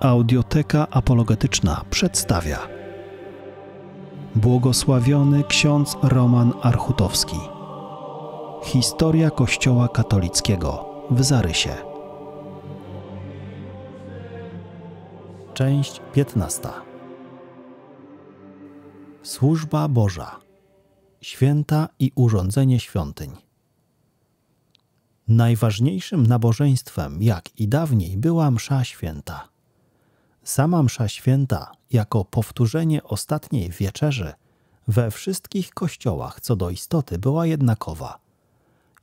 Audioteka Apologetyczna przedstawia Błogosławiony ksiądz Roman Archutowski Historia Kościoła Katolickiego w zarysie Część 15 Służba Boża Święta i urządzenie świątyń Najważniejszym nabożeństwem, jak i dawniej, była msza święta – Sama msza święta, jako powtórzenie ostatniej wieczerzy, we wszystkich kościołach co do istoty była jednakowa.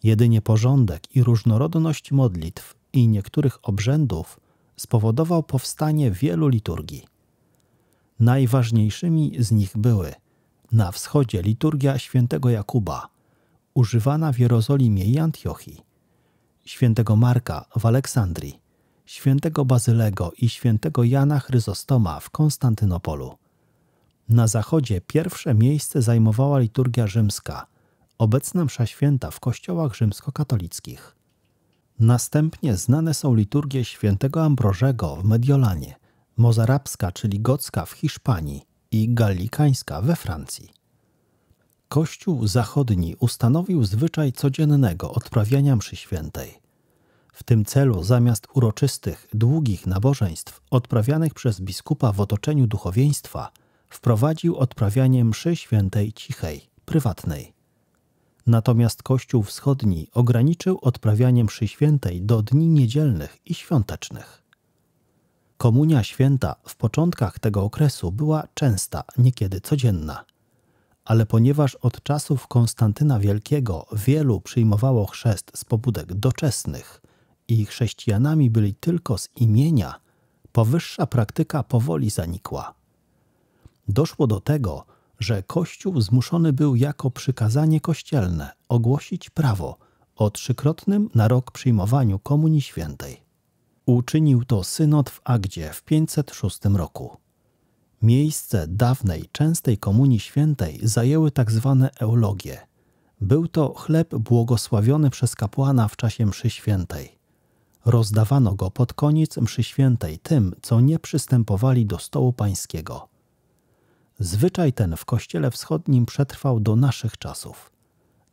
Jedynie porządek i różnorodność modlitw i niektórych obrzędów spowodował powstanie wielu liturgii. Najważniejszymi z nich były na wschodzie liturgia świętego Jakuba, używana w Jerozolimie i Antiochii, świętego Marka w Aleksandrii, świętego Bazylego i świętego Jana Chryzostoma w Konstantynopolu. Na zachodzie pierwsze miejsce zajmowała liturgia rzymska, obecna msza święta w kościołach rzymskokatolickich. Następnie znane są liturgie świętego Ambrożego w Mediolanie, mozarabska czyli gocka w Hiszpanii i gallikańska we Francji. Kościół zachodni ustanowił zwyczaj codziennego odprawiania mszy świętej – w tym celu zamiast uroczystych, długich nabożeństw odprawianych przez biskupa w otoczeniu duchowieństwa, wprowadził odprawianie mszy świętej cichej, prywatnej. Natomiast Kościół Wschodni ograniczył odprawianie mszy świętej do dni niedzielnych i świątecznych. Komunia święta w początkach tego okresu była częsta, niekiedy codzienna. Ale ponieważ od czasów Konstantyna Wielkiego wielu przyjmowało chrzest z pobudek doczesnych – i chrześcijanami byli tylko z imienia, powyższa praktyka powoli zanikła. Doszło do tego, że Kościół zmuszony był jako przykazanie kościelne ogłosić prawo o trzykrotnym na rok przyjmowaniu Komunii Świętej. Uczynił to synod w Agdzie w 506 roku. Miejsce dawnej, częstej Komunii Świętej zajęły tak zwane eulogie. Był to chleb błogosławiony przez kapłana w czasie mszy świętej. Rozdawano go pod koniec mszy świętej tym, co nie przystępowali do stołu pańskiego. Zwyczaj ten w kościele wschodnim przetrwał do naszych czasów.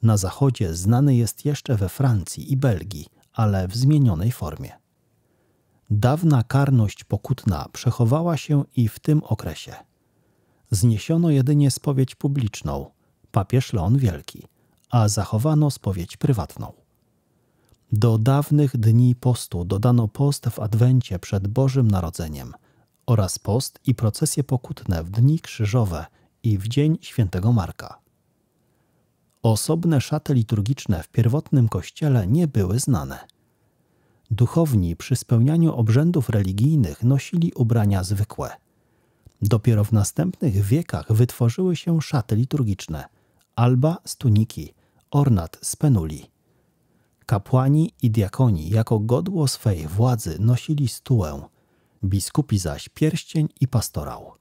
Na zachodzie znany jest jeszcze we Francji i Belgii, ale w zmienionej formie. Dawna karność pokutna przechowała się i w tym okresie. Zniesiono jedynie spowiedź publiczną, papież Leon Wielki, a zachowano spowiedź prywatną. Do dawnych dni postu dodano post w Adwencie przed Bożym Narodzeniem oraz post i procesje pokutne w dni krzyżowe i w dzień świętego Marka. Osobne szaty liturgiczne w pierwotnym kościele nie były znane. Duchowni przy spełnianiu obrzędów religijnych nosili ubrania zwykłe. Dopiero w następnych wiekach wytworzyły się szaty liturgiczne, alba z tuniki, ornat z penuli – Kapłani i diakoni jako godło swej władzy nosili stułę, biskupi zaś pierścień i pastorał.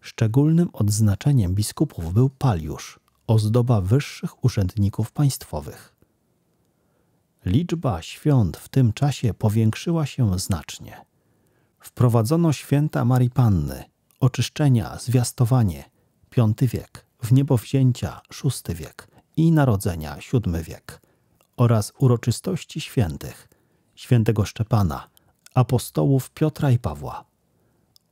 Szczególnym odznaczeniem biskupów był paliusz, ozdoba wyższych urzędników państwowych. Liczba świąt w tym czasie powiększyła się znacznie. Wprowadzono święta Marii Panny, oczyszczenia, zwiastowanie, V wiek, wniebowzięcia, szósty VI wiek i narodzenia, VII wiek oraz uroczystości świętych świętego Szczepana, apostołów Piotra i Pawła.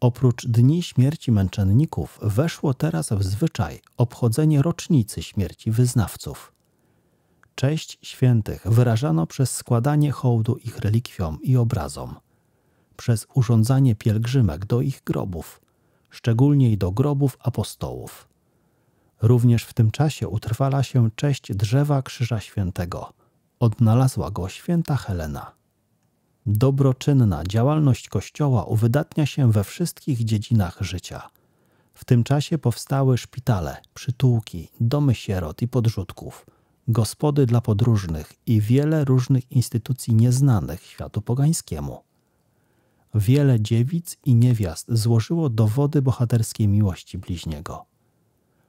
Oprócz dni śmierci męczenników weszło teraz w zwyczaj obchodzenie rocznicy śmierci wyznawców. Cześć świętych wyrażano przez składanie hołdu ich relikwiom i obrazom, przez urządzanie pielgrzymek do ich grobów, szczególnie do grobów apostołów. Również w tym czasie utrwala się cześć drzewa Krzyża Świętego – Odnalazła go święta Helena. Dobroczynna działalność Kościoła uwydatnia się we wszystkich dziedzinach życia. W tym czasie powstały szpitale, przytułki, domy sierot i podrzutków, gospody dla podróżnych i wiele różnych instytucji nieznanych światu pogańskiemu. Wiele dziewic i niewiast złożyło dowody bohaterskiej miłości bliźniego –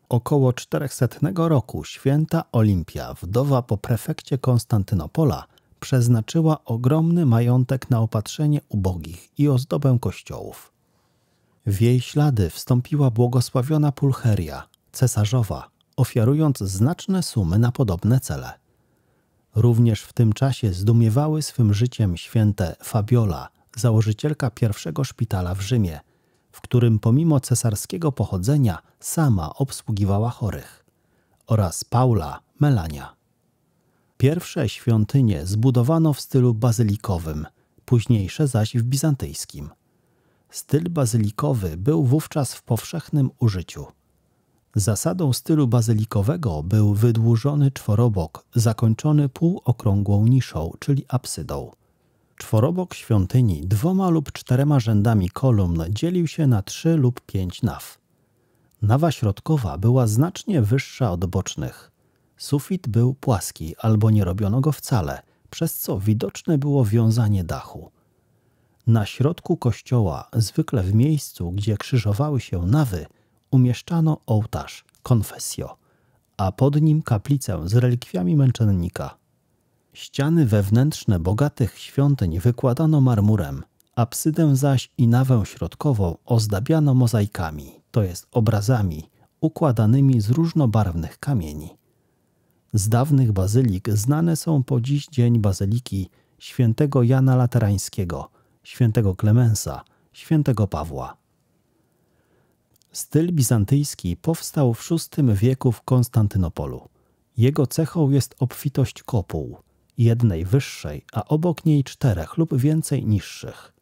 około 400 roku święta Olimpia, wdowa po prefekcie Konstantynopola, przeznaczyła ogromny majątek na opatrzenie ubogich i ozdobę kościołów. W jej ślady wstąpiła błogosławiona Pulcheria, cesarzowa, ofiarując znaczne sumy na podobne cele. Również w tym czasie zdumiewały swym życiem święte Fabiola, założycielka pierwszego szpitala w Rzymie, w którym pomimo cesarskiego pochodzenia sama obsługiwała chorych, oraz Paula Melania. Pierwsze świątynie zbudowano w stylu bazylikowym, późniejsze zaś w bizantyjskim. Styl bazylikowy był wówczas w powszechnym użyciu. Zasadą stylu bazylikowego był wydłużony czworobok, zakończony półokrągłą niszą, czyli absydą. Czworobok świątyni dwoma lub czterema rzędami kolumn dzielił się na trzy lub pięć naw. Nawa środkowa była znacznie wyższa od bocznych. Sufit był płaski albo nie robiono go wcale, przez co widoczne było wiązanie dachu. Na środku kościoła, zwykle w miejscu, gdzie krzyżowały się nawy, umieszczano ołtarz, konfesjo, a pod nim kaplicę z relikwiami męczennika – Ściany wewnętrzne bogatych świątyń wykładano marmurem, absydę zaś i nawę środkową ozdabiano mozaikami, to jest obrazami, układanymi z różnobarwnych kamieni. Z dawnych bazylik znane są po dziś dzień bazyliki świętego Jana Laterańskiego, świętego Klemensa, świętego Pawła. Styl bizantyjski powstał w VI wieku w Konstantynopolu. Jego cechą jest obfitość kopuł – jednej wyższej, a obok niej czterech lub więcej niższych.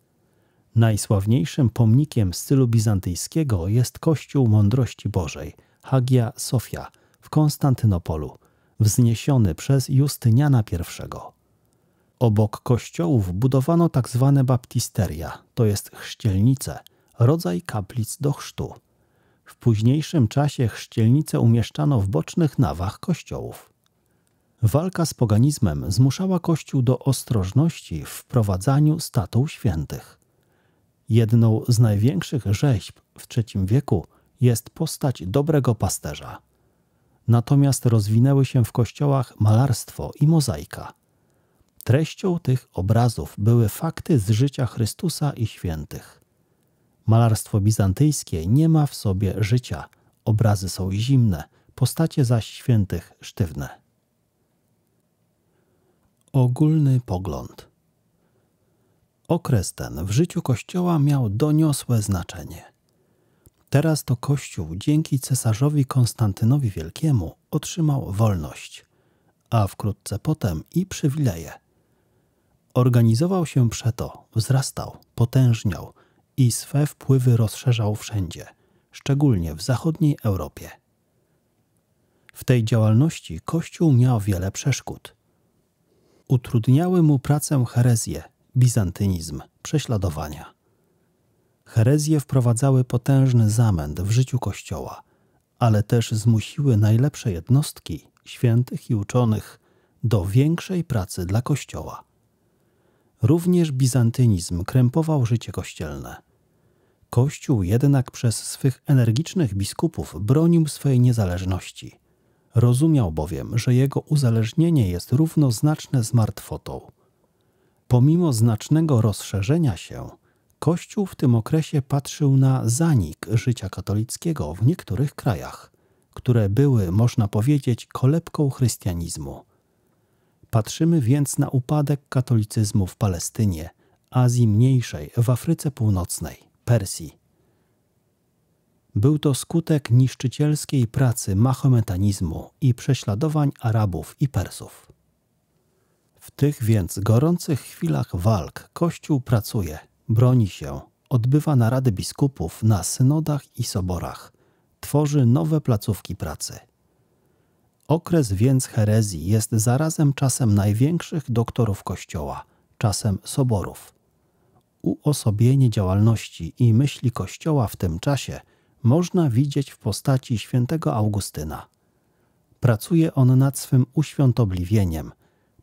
Najsławniejszym pomnikiem stylu bizantyjskiego jest Kościół Mądrości Bożej, Hagia Sofia w Konstantynopolu, wzniesiony przez Justyniana I. Obok kościołów budowano tzw. Tak baptisteria, to jest chrzcielnice, rodzaj kaplic do chrztu. W późniejszym czasie chrzcielnice umieszczano w bocznych nawach kościołów. Walka z poganizmem zmuszała Kościół do ostrożności w wprowadzaniu statuł świętych. Jedną z największych rzeźb w III wieku jest postać dobrego pasterza. Natomiast rozwinęły się w kościołach malarstwo i mozaika. Treścią tych obrazów były fakty z życia Chrystusa i świętych. Malarstwo bizantyjskie nie ma w sobie życia, obrazy są zimne, postacie zaś świętych sztywne. Ogólny pogląd. Okres ten w życiu Kościoła miał doniosłe znaczenie. Teraz to Kościół dzięki cesarzowi Konstantynowi Wielkiemu otrzymał wolność, a wkrótce potem i przywileje. Organizował się przeto, wzrastał, potężniał i swe wpływy rozszerzał wszędzie, szczególnie w zachodniej Europie. W tej działalności Kościół miał wiele przeszkód – utrudniały mu pracę herezje, bizantynizm, prześladowania. Herezje wprowadzały potężny zamęt w życiu Kościoła, ale też zmusiły najlepsze jednostki, świętych i uczonych, do większej pracy dla Kościoła. Również bizantynizm krępował życie kościelne. Kościół jednak przez swych energicznych biskupów bronił swej niezależności – Rozumiał bowiem, że jego uzależnienie jest równoznaczne z martwotą. Pomimo znacznego rozszerzenia się, Kościół w tym okresie patrzył na zanik życia katolickiego w niektórych krajach, które były, można powiedzieć, kolebką chrystianizmu. Patrzymy więc na upadek katolicyzmu w Palestynie, Azji Mniejszej, w Afryce Północnej, Persji, był to skutek niszczycielskiej pracy mahometanizmu i prześladowań Arabów i Persów. W tych więc gorących chwilach walk Kościół pracuje, broni się, odbywa narady biskupów na synodach i soborach, tworzy nowe placówki pracy. Okres więc herezji jest zarazem czasem największych doktorów Kościoła, czasem soborów. Uosobienie działalności i myśli Kościoła w tym czasie – można widzieć w postaci świętego Augustyna. Pracuje on nad swym uświątobliwieniem,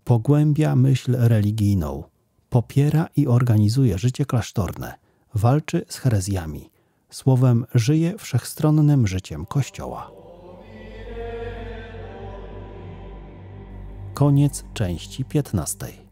pogłębia myśl religijną, popiera i organizuje życie klasztorne, walczy z herezjami, słowem żyje wszechstronnym życiem Kościoła. Koniec części 15.